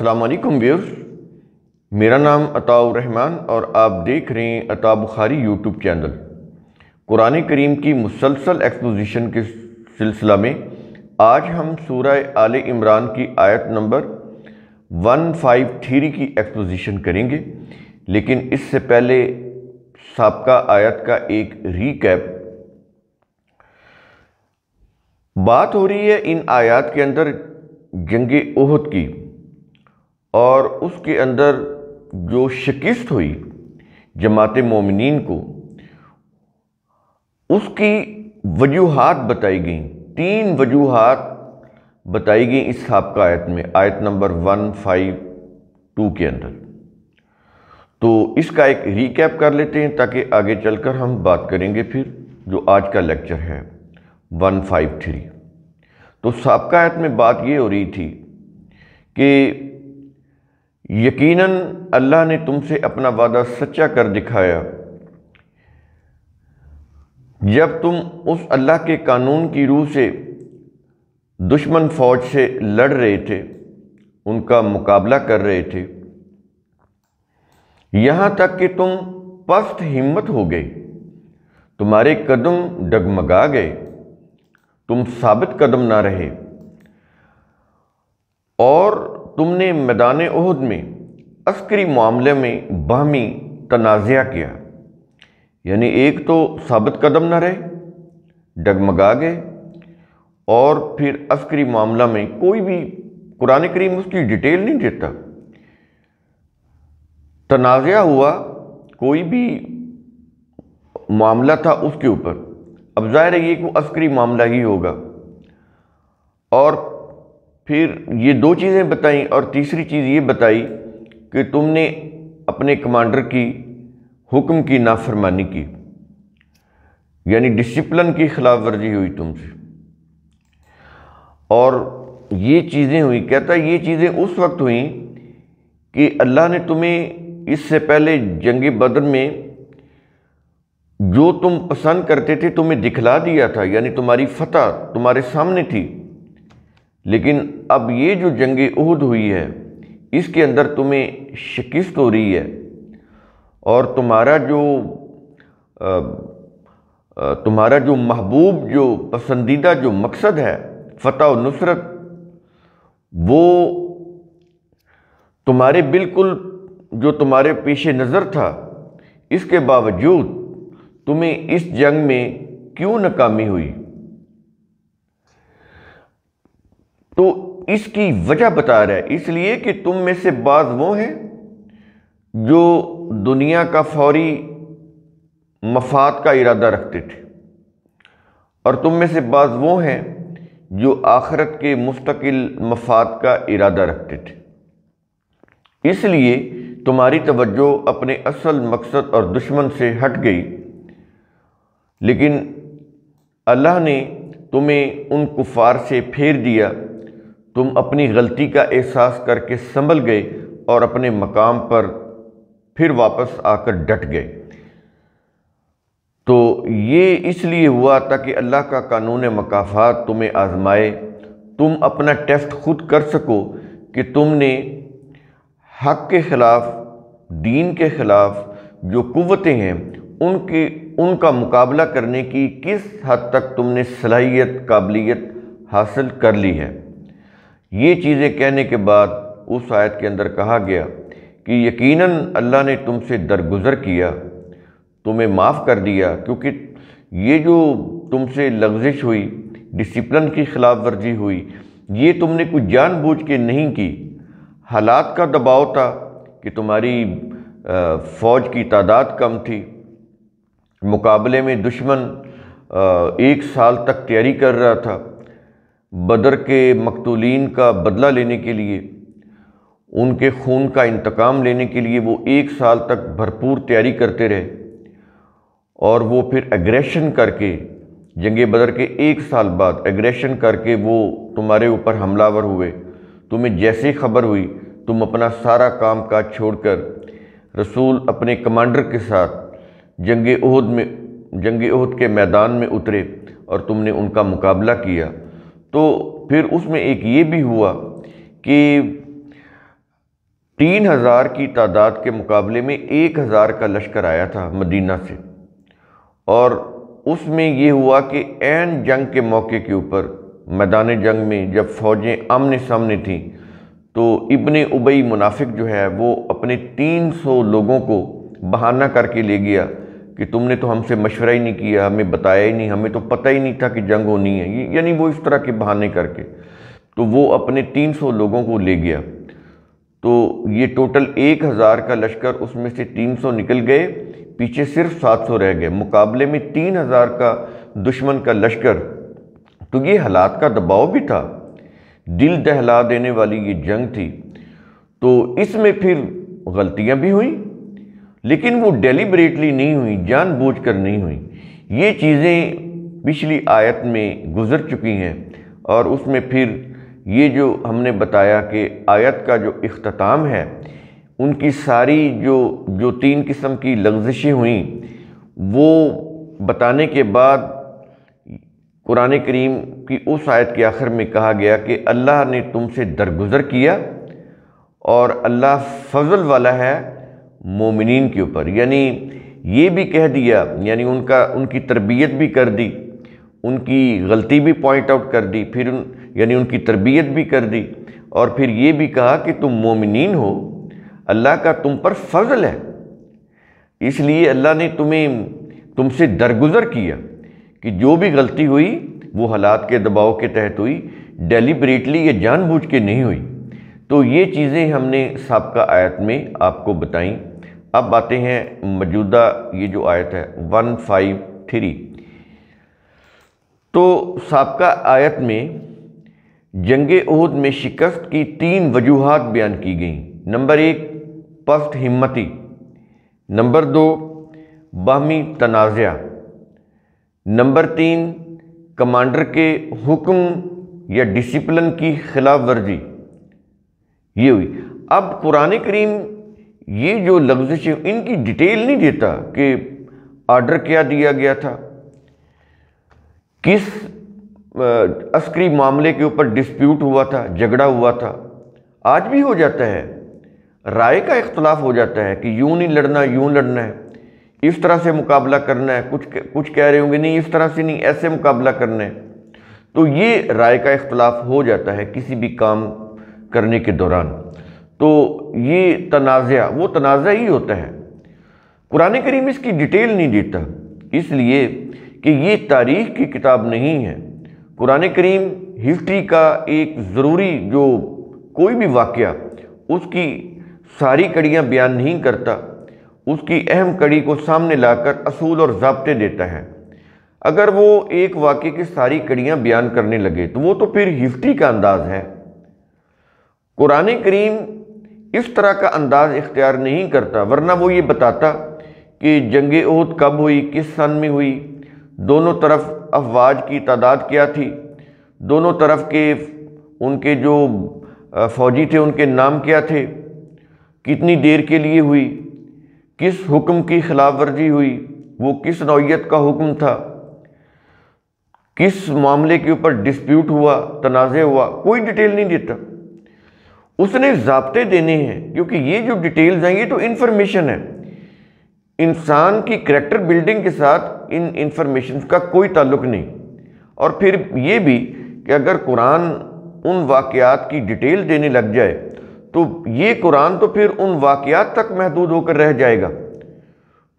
अल्लाम व्यूर्स मेरा नाम अताउर रहमान और आप देख रहे हैं अता बुखारी यूट्यूब चैनल कुरान करीम की मुसलसल एक्सपोजिशन के सिलसिला में आज हम सूरह आल इमरान की आयत नंबर 153 की एक्सपोजिशन करेंगे लेकिन इससे पहले सबका आयत का एक रीकैप बात हो रही है इन आयत के अंदर जंग ओहद की और उसके अंदर जो शिकस्त हुई जमात मोमिन को उसकी वजूहत बताई गई तीन वजूहत बताई गई इस सबका आयत में आयत नंबर वन फाइव टू के अंदर तो इसका एक रिकैप कर लेते हैं ताकि आगे चलकर हम बात करेंगे फिर जो आज का लेक्चर है वन फाइव थ्री तो सबका आयत में बात ये हो रही थी कि यकीनन अल्लाह ने तुमसे अपना वादा सच्चा कर दिखाया जब तुम उस अल्लाह के कानून की रूह से दुश्मन फौज से लड़ रहे थे उनका मुकाबला कर रहे थे यहाँ तक कि तुम पस्त हिम्मत हो गए तुम्हारे कदम डगमगा गए तुम साबित कदम ना रहे और तुमने मैदान अहद में अस्करी मामले में बहमी तनाज़ किया यानी एक तो साबित कदम न रहे डगमगा गए और फिर अस्करी मामला में कोई भी कुरान करीम उसकी डिटेल नहीं देता तनाज़ हुआ कोई भी मामला था उसके ऊपर अब जाहिर है ये कि अस्करी मामला ही होगा और फिर ये दो चीज़ें बताई और तीसरी चीज़ ये बताई कि तुमने अपने कमांडर की हुक्म की नाफरमानी की यानी डिसिप्लिन की खिलाफ वर्जी हुई तुमसे और ये चीज़ें हुई कहता ये चीज़ें उस वक्त हुई कि अल्लाह ने तुम्हें इससे पहले जंग बदर में जो तुम पसंद करते थे तुम्हें दिखला दिया था यानी तुम्हारी फतह तुम्हारे सामने थी लेकिन अब ये जो जंग उहद हुई है इसके अंदर तुम्हें शिकस्त हो रही है और तुम्हारा जो तुम्हारा जो महबूब जो पसंदीदा जो मकसद है फ़तह नुसरत वो तुम्हारे बिल्कुल जो तुम्हारे पेश नज़र था इसके बावजूद तुम्हें इस जंग में क्यों नाकामी हुई तो इसकी वजह बता रहा है इसलिए कि तुम में से बाज वो हैं जो दुनिया का फौरी मफाद का इरादा रखते थे और तुम में से बाज वो हैं जो आखरत के मुस्तकिल मफाद का इरादा रखते थे इसलिए तुम्हारी तवज्जो अपने असल मकसद और दुश्मन से हट गई लेकिन अल्लाह ने तुम्हें उन कुफार से फेर दिया तुम अपनी गलती का एहसास करके संभल गए और अपने मकाम पर फिर वापस आकर डट गए तो ये इसलिए हुआ ताकि अल्लाह का कानून मकाफात तुम्हें आजमाए तुम अपना टेस्ट खुद कर सको कि तुमने हक के ख़िलाफ़ दीन के ख़िलाफ़ जो कुतें हैं उनके उनका मुकाबला करने की किस हद तक तुमने सलाहियत काबिलियत हासिल कर ली है ये चीज़ें कहने के बाद उस आयत के अंदर कहा गया कि यकीनन अल्लाह ने तुमसे दरगुजर किया तुम्हें माफ़ कर दिया क्योंकि ये जो तुमसे लग्जिश हुई डिसिप्लिन की खिलाफ वर्जी हुई ये तुमने कुछ जानबूझ के नहीं की हालात का दबाव था कि तुम्हारी फ़ौज की तादाद कम थी मुकाबले में दुश्मन एक साल तक तैयारी कर रहा था बदर के मकतूलिन का बदला लेने के लिए उनके खून का इंतकाम लेने के लिए वो एक साल तक भरपूर तैयारी करते रहे और वो फिर एग्रेशन करके जंग बदर के एक साल बाद एग्रेशन करके वो तुम्हारे ऊपर हमलावर हुए तुम्हें ही खबर हुई तुम अपना सारा काम काज छोड़कर रसूल अपने कमांडर के साथ जंग उहद में जंग उहद के मैदान में उतरे और तुमने उनका मुकाबला किया तो फिर उसमें एक ये भी हुआ कि तीन हज़ार की तादाद के मुकाबले में एक हज़ार का लश्कर आया था मदीना से और उसमें ये हुआ कि एन जंग के मौके के ऊपर मैदान जंग में जब फ़ौजें आमने सामने थीं तो इबन उबई मुनाफिक जो है वो अपने 300 लोगों को बहाना करके ले गया कि तुमने तो हमसे मशवरा ही नहीं किया हमें बताया ही नहीं हमें तो पता ही नहीं था कि जंग होनी है यानी वो इस तरह के बहाने करके तो वो अपने 300 लोगों को ले गया तो ये टोटल 1000 का लश्कर उसमें से 300 निकल गए पीछे सिर्फ 700 रह गए मुकाबले में 3000 का दुश्मन का लश्कर तो ये हालात का दबाव भी था दिल दहला देने वाली ये जंग थी तो इसमें फिर ग़लतियाँ भी हुई लेकिन वो डेलीबरेटली नहीं हुई जानबूझकर नहीं हुई ये चीज़ें पिछली आयत में गुजर चुकी हैं और उसमें फिर ये जो हमने बताया कि आयत का जो अख्ताम है उनकी सारी जो जो तीन किस्म की लग्जिशें हुई वो बताने के बाद कुरान करीम की उस आयत के आखिर में कहा गया कि अल्लाह ने तुमसे दरगुजर किया और अल्लाह फजल वाला है मोमिन के ऊपर यानी ये भी कह दिया यानी उनका उनकी तरबियत भी कर दी उनकी गलती भी पॉइंट आउट कर दी फिर उन यानी उनकी तरबियत भी कर दी और फिर ये भी कहा कि तुम मोमिन हो अल्लाह का तुम पर फजल है इसलिए अल्लाह ने तुम्हें तुमसे दरगुजर किया कि जो भी गलती हुई वो हालात के दबाव के तहत हुई डेलीबरेटली या जानबूझ के नहीं हुई तो ये चीज़ें हमने सबका आयत में आपको बताई अब आते हैं मौजूदा ये जो आयत है वन फाइव थ्री तो सबका आयत में जंग उहद में शिकस्त की तीन वजूहत बयान की गई नंबर एक पस्त हिम्मती नंबर दो बाहमी तनाज़ नंबर तीन कमांडर के हुक्म या डिसिप्लिन की खिलाफ वर्जी ये हुई अब कुरान करीम ये जो लफ्जिश इनकी डिटेल नहीं देता कि ऑर्डर क्या दिया गया था किस अस्करी मामले के ऊपर डिस्प्यूट हुआ था झगड़ा हुआ था आज भी हो जाता है राय का इख्तलाफ हो जाता है कि यूं नहीं लड़ना यूं लड़ना है इस तरह से मुकाबला करना है कुछ कुछ कह रहे होंगे नहीं इस तरह से नहीं ऐसे मुकाबला करना है तो ये राय का इख्तलाफ हो जाता है किसी भी काम करने के दौरान तो ये तनाज़ा वो तनाज़ा ही होता है कुरान करीम इसकी डिटेल नहीं देता इसलिए कि ये तारीख़ की किताब नहीं है कुरान करीम हिस्ट्री का एक ज़रूरी जो कोई भी वाक़ उसकी सारी कड़ियाँ बयान नहीं करता उसकी अहम कड़ी को सामने लाकर असूल और जबते देता है अगर वो एक वाक़े की सारी कड़ियाँ बयान करने लगे तो वो तो फिर हिस्ट्री का अंदाज़ है कुरान करीम इस तरह का अंदाज इख्तियार नहीं करता वरना वो ये बताता कि जंग उहद कब हुई किस सन में हुई दोनों तरफ अफवाज की तादाद क्या थी दोनों तरफ के उनके जो फ़ौजी थे उनके नाम क्या थे कितनी देर के लिए हुई किस हुक्म की खिलाफ वर्जी हुई वो किस नौीयत का हुक्म था किस मामले के ऊपर डिस्प्यूट हुआ तनाज़ हुआ कोई डिटेल नहीं देता उसने जबते देने हैं क्योंकि ये जो डिटेल्स हैं ये तो इन्फॉर्मेशन है इंसान की करेक्टर बिल्डिंग के साथ इन इन्फॉर्मेशन का कोई ताल्लुक नहीं और फिर ये भी कि अगर कुरान उन वाकयात की डिटेल देने लग जाए तो ये कुरान तो फिर उन वाकयात तक महदूद होकर रह जाएगा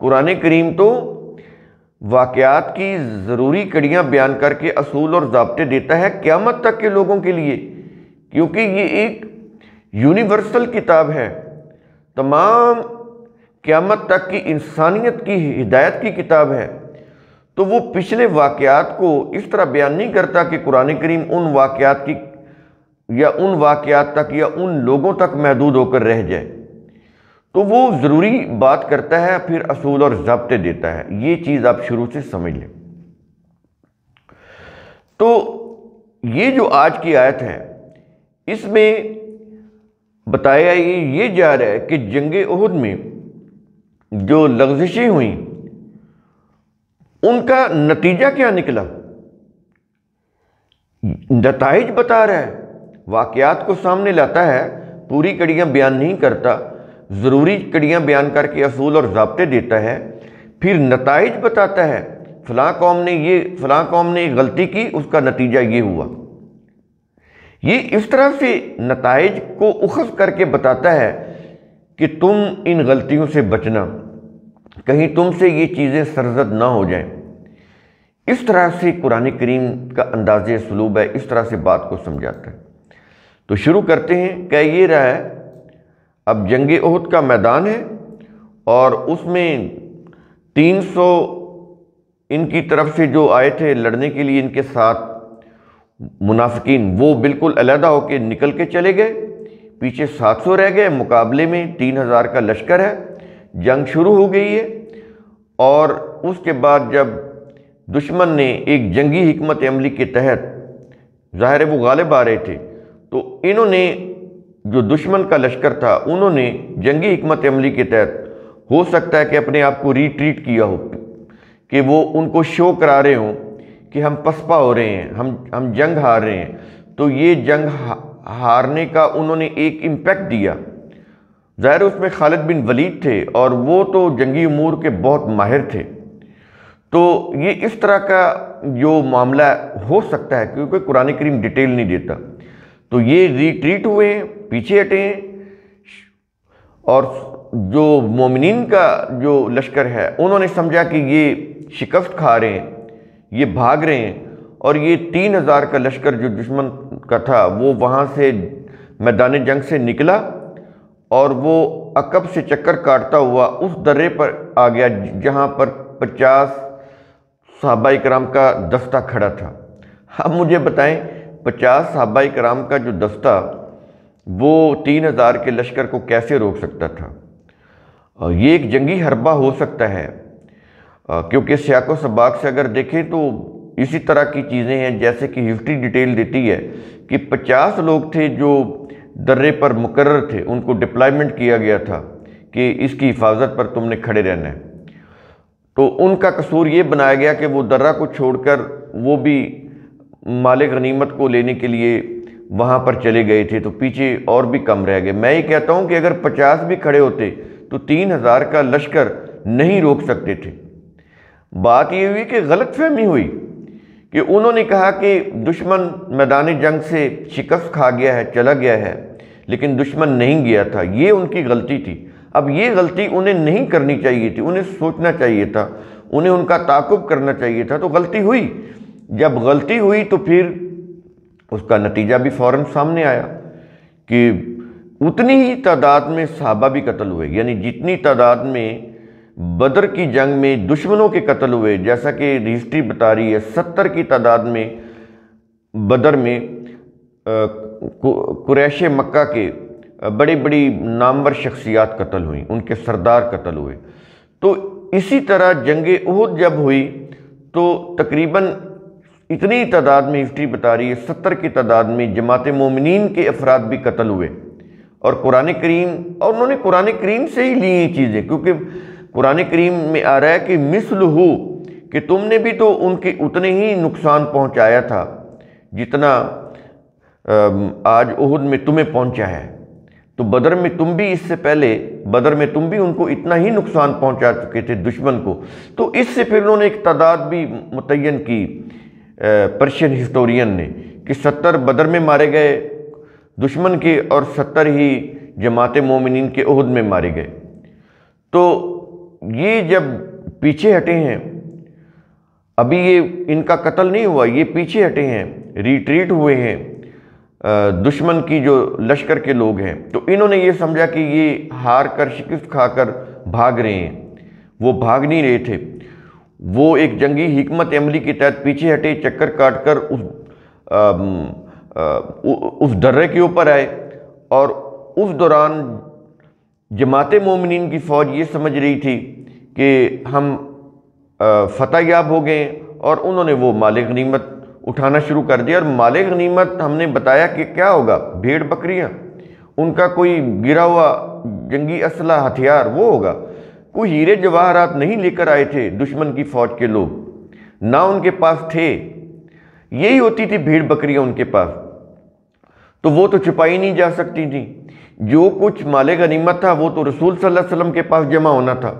कुरान करीम तो वाकयात की ज़रूरी कड़ियाँ बयान करके असूल और जबते देता है क़्यामत तक के लोगों के लिए क्योंकि ये एक यूनिवर्सल किताब है तमाम क़्यामत तक की इंसानियत की हिदायत की किताब है तो वो पिछले वाक़ात को इस तरह बयान नहीं करता कि कुरान करीम उन वाक़ात की या उन वाक़ात तक या उन लोगों तक महदूद होकर रह जाए तो वो ज़रूरी बात करता है फिर असूल और जबते देता है ये चीज़ आप शुरू से समझ लें तो ये जो आज की आयत है इसमें बताया ये ये जा रहा है कि जंग उहद में जो लफ्जिशें हुई उनका नतीजा क्या निकला नतज बता रहा है वाकयात को सामने लाता है पूरी कड़ियाँ बयान नहीं करता ज़रूरी कड़ियाँ बयान करके असूल और जबते देता है फिर नतज बताता है फ़लाँ कौम ने ये फ़लाँ कौम ने गलती की उसका नतीजा ये हुआ ये इस तरह से नतज को उखज करके बताता है कि तुम इन गलतियों से बचना कहीं तुमसे ये चीज़ें सरजद ना हो जाएं इस तरह से कुरान करीम का अंदाज सलूब है इस तरह से बात को समझाता है तो शुरू करते हैं कह ये रहा है अब जंग अहद का मैदान है और उसमें 300 इनकी तरफ से जो आए थे लड़ने के लिए इनके साथ मुनाफिकीन वो बिल्कुल अलहदा होकर निकल के चले गए पीछे 700 रह गए मुकाबले में 3000 का लश्कर है जंग शुरू हो गई है और उसके बाद जब दुश्मन ने एक जंगी हमत अमली के तहत ज़ाहिर वो गालिब आ रहे थे तो इन्होंने जो दुश्मन का लश्कर था उन्होंने जंगी हमत अमली के तहत हो सकता है कि अपने आप को रिट्रीट किया हो कि वो उनको शो करा रहे हों कि हम पसपा हो रहे हैं हम हम जंग हार रहे हैं तो ये जंग हारने का उन्होंने एक इम्पैक्ट दिया ज़ाहिर उसमें खालिद बिन वलीद थे और वो तो जंगी अमूर के बहुत माहिर थे तो ये इस तरह का जो मामला हो सकता है क्योंकि कुरान करीम डिटेल नहीं देता तो ये रिट्रीट हुए हैं पीछे हटे हैं और जो मोमिन का जो लश्कर है उन्होंने समझा कि ये शिकस्त खा रहे हैं ये भाग रहे हैं और ये तीन हज़ार का लश्कर जो दुश्मन का था वो वहाँ से मैदान जंग से निकला और वो अकब से चक्कर काटता हुआ उस दर्रे पर आ गया जहाँ पर पचास सहाबा कराम का दस्ता खड़ा था अब मुझे बताएं पचास सहाबा कराम का जो दस्ता वो तीन हज़ार के लश्कर को कैसे रोक सकता था ये एक जंगी हरबा हो सकता है क्योंकि सियाको सबाक से अगर देखें तो इसी तरह की चीज़ें हैं जैसे कि हिस्ट्री डिटेल देती है कि 50 लोग थे जो दर्रे पर मुकर थे उनको डिप्लॉयमेंट किया गया था कि इसकी हिफाजत पर तुमने खड़े रहना है तो उनका कसूर ये बनाया गया कि वो दर्रा को छोड़कर वो भी मालिक गनीमत को लेने के लिए वहाँ पर चले गए थे तो पीछे और भी कम रह गए मैं ये कहता हूँ कि अगर पचास भी खड़े होते तो तीन हज़ार का लश्कर नहीं रोक सकते थे बात यह हुई कि गलत फहमी हुई कि उन्होंने कहा कि दुश्मन मैदान जंग से शिकस्त खा गया है चला गया है लेकिन दुश्मन नहीं गया था ये उनकी गलती थी अब ये गलती उन्हें नहीं करनी चाहिए थी उन्हें सोचना चाहिए था उन्हें उनका ताकुब करना चाहिए था तो गलती हुई जब गलती हुई तो फिर उसका नतीजा भी फ़ौर सामने आया कि उतनी ही तादाद में सहाबा भी कत्ल हुए यानी जितनी तादाद में बदर की जंग में दुश्मनों के कत्ल हुए जैसा कि हिस्ट्री बता रही है सत्तर की तादाद में बदर में कुरैश मक्का के बड़ी बड़ी नामवर शख्सियात कत्ल हुई उनके सरदार कत्ल हुए तो इसी तरह जंग उहद जब हुई तो तकरीबन इतनी तादाद में हिस्ट्री बता रही है सत्तर की तादाद में जमात मोमिन के अफराद भी कत्ल हुए और कुरान करीम और उन्होंने कुरान करीम से ही ली ये चीज़ें क्योंकि कुरान करीम में आ रहा है कि मिसल हो कि तुमने भी तो उनके उतने ही नुकसान पहुंचाया था जितना आज उहद में तुम्हें पहुंचा है तो बदर में तुम भी इससे पहले बदर में तुम भी उनको इतना ही नुकसान पहुंचा चुके थे दुश्मन को तो इससे फिर उन्होंने एक तादाद भी मुतन की पर्शियन हिस्टोरियन ने कि सत्तर बदर में मारे गए दुश्मन के और सत्तर ही जमात मोमिन के उहद में मारे गए तो ये जब पीछे हटे हैं अभी ये इनका कत्ल नहीं हुआ ये पीछे हटे हैं रिट्रीट हुए हैं दुश्मन की जो लश्कर के लोग हैं तो इन्होंने ये समझा कि ये हार कर शिकस्त खाकर भाग रहे हैं वो भाग नहीं रहे थे वो एक जंगी हमत अमली के तहत पीछे हटे चक्कर काट कर उस आ, आ, उस दर्रे के ऊपर आए और उस दौरान जमात मोमिन की फ़ौज ये समझ रही थी कि हम फतेह याब हो गए और उन्होंने वो माल गनीमत उठाना शुरू कर दिया और माल गनीमत हमने बताया कि क्या होगा भेड़ बकरियाँ उनका कोई गिरा हुआ जंगी असला हथियार वो होगा कोई हीरे जवाहरात नहीं लेकर आए थे दुश्मन की फ़ौज के लोग ना उनके पास थे यही होती थी भीड़ बकरियाँ उनके पास तो वो तो छुपाई नहीं जा सकती थी जो कुछ माले गनीमत था वो तो रसूल सल्लल्लाहु अलैहि वसल्लम के पास जमा होना था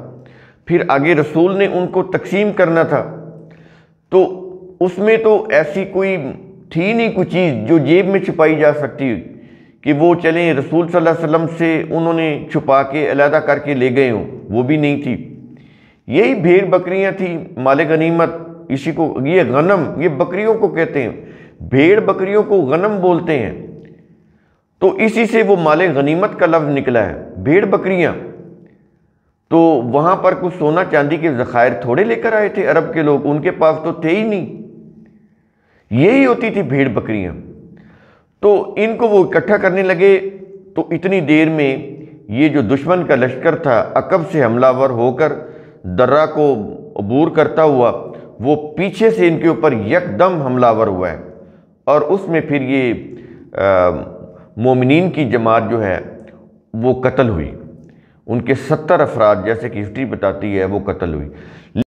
फिर आगे रसूल ने उनको तकसीम करना था तो उसमें तो ऐसी कोई थी नहीं कोई चीज़ जो जेब में छुपाई जा सकती कि वो चलें रसूल सल्लल्लाहु अलैहि वसल्लम से उन्होंने छुपा के अलहदा करके ले गए हों वो भी नहीं थी यही भेड़ बकरियाँ थी माल गनीमत इसी को ये गनम ये बकरियों को कहते हैं भेड़ बकरियों को गनम बोलते हैं तो इसी से वो माले गनीमत का लफ्ज़ निकला है भेड़ बकरियाँ तो वहाँ पर कुछ सोना चांदी के ज़खायर थोड़े लेकर आए थे अरब के लोग उनके पास तो थे ही नहीं यही होती थी भेड़ बकरियाँ तो इनको वो इकट्ठा करने लगे तो इतनी देर में ये जो दुश्मन का लश्कर था अकब से हमलावर होकर दर्रा को अबूर करता हुआ वो पीछे से इनके ऊपर यकदम हमलावर हुआ है और उसमें फिर ये आ, मोमिन की जमात जो है वो कत्ल हुई उनके सत्तर अफराद जैसे कि हिस्ट्री बताती है वो कत्ल हुई